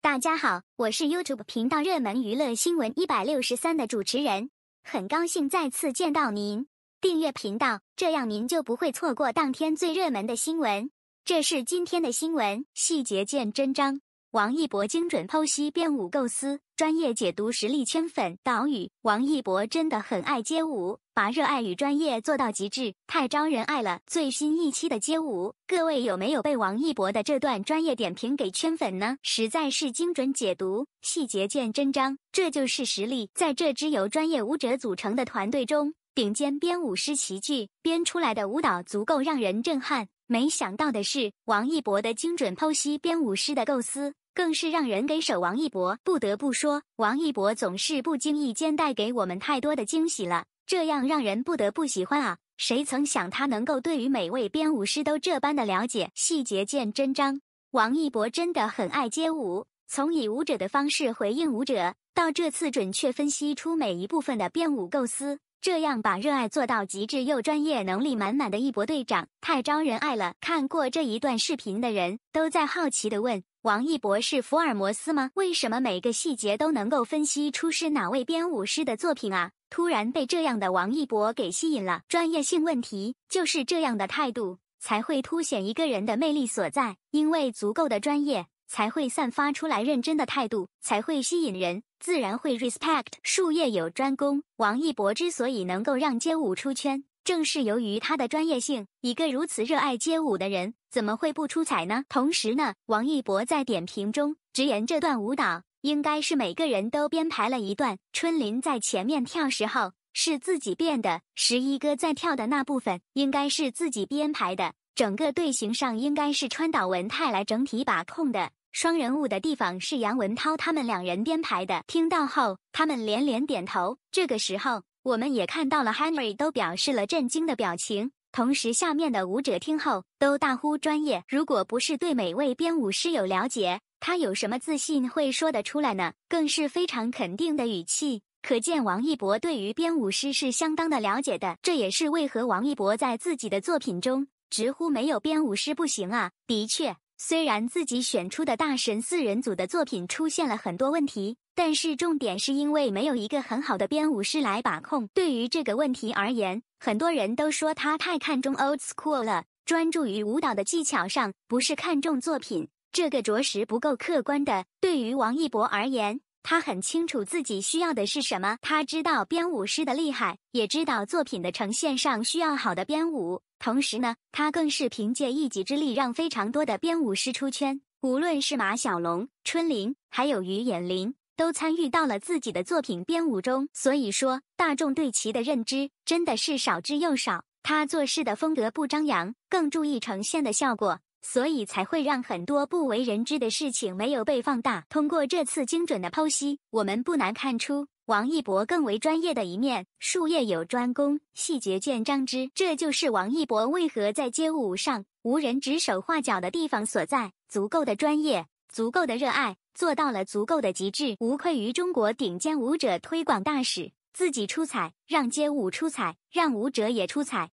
大家好，我是 YouTube 频道热门娱乐新闻一百六十三的主持人，很高兴再次见到您。订阅频道，这样您就不会错过当天最热门的新闻。这是今天的新闻，细节见真章。王一博精准剖析编舞构思，专业解读实力圈粉。岛屿王一博真的很爱街舞，把热爱与专业做到极致，太招人爱了。最新一期的街舞，各位有没有被王一博的这段专业点评给圈粉呢？实在是精准解读，细节见真章，这就是实力。在这支由专业舞者组成的团队中，顶尖编舞师齐聚编出来的舞蹈，足够让人震撼。没想到的是，王一博的精准剖析编舞师的构思，更是让人给手王一博。不得不说，王一博总是不经意间带给我们太多的惊喜了，这样让人不得不喜欢啊！谁曾想他能够对于每位编舞师都这般的了解？细节见真章，王一博真的很爱街舞。从以舞者的方式回应舞者，到这次准确分析出每一部分的编舞构思。这样把热爱做到极致又专业、能力满满的一博队长，太招人爱了。看过这一段视频的人都在好奇地问：王一博是福尔摩斯吗？为什么每个细节都能够分析出是哪位编舞师的作品啊？突然被这样的王一博给吸引了。专业性问题，就是这样的态度才会凸显一个人的魅力所在，因为足够的专业。才会散发出来认真的态度，才会吸引人，自然会 respect。术业有专攻，王一博之所以能够让街舞出圈，正是由于他的专业性。一个如此热爱街舞的人，怎么会不出彩呢？同时呢，王一博在点评中直言，这段舞蹈应该是每个人都编排了一段。春林在前面跳时候是自己编的，十一哥在跳的那部分应该是自己编排的，整个队形上应该是川岛文泰来整体把控的。双人舞的地方是杨文涛他们两人编排的，听到后他们连连点头。这个时候，我们也看到了 Henry 都表示了震惊的表情，同时下面的舞者听后都大呼专业。如果不是对每位编舞师有了解，他有什么自信会说得出来呢？更是非常肯定的语气，可见王一博对于编舞师是相当的了解的。这也是为何王一博在自己的作品中直呼没有编舞师不行啊！的确。虽然自己选出的大神四人组的作品出现了很多问题，但是重点是因为没有一个很好的编舞师来把控。对于这个问题而言，很多人都说他太看重 old school 了，专注于舞蹈的技巧上，不是看重作品，这个着实不够客观的。对于王一博而言，他很清楚自己需要的是什么，他知道编舞师的厉害，也知道作品的呈现上需要好的编舞。同时呢，他更是凭借一己之力让非常多的编舞师出圈，无论是马小龙、春林，还有于演林，都参与到了自己的作品编舞中。所以说，大众对其的认知真的是少之又少。他做事的风格不张扬，更注意呈现的效果。所以才会让很多不为人知的事情没有被放大。通过这次精准的剖析，我们不难看出王一博更为专业的一面。术业有专攻，细节见章之，这就是王一博为何在街舞上无人指手画脚的地方所在。足够的专业，足够的热爱，做到了足够的极致，无愧于中国顶尖舞者推广大使。自己出彩，让街舞出彩，让舞者也出彩。